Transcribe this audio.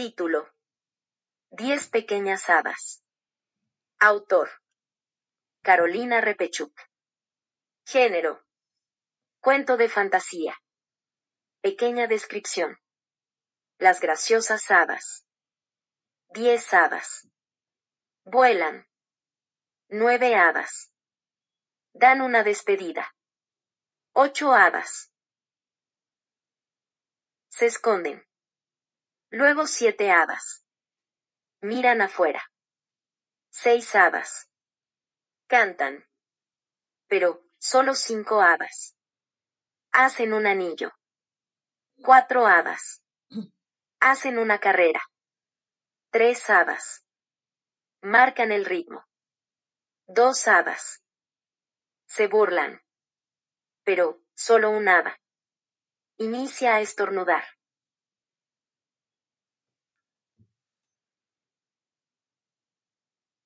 Título. Diez pequeñas hadas. Autor. Carolina Repechuk. Género. Cuento de fantasía. Pequeña descripción. Las graciosas hadas. Diez hadas. Vuelan. Nueve hadas. Dan una despedida. Ocho hadas. Se esconden. Luego siete hadas. Miran afuera. Seis hadas. Cantan. Pero, solo cinco hadas. Hacen un anillo. Cuatro hadas. Hacen una carrera. Tres hadas. Marcan el ritmo. Dos hadas. Se burlan. Pero, solo un hada. Inicia a estornudar.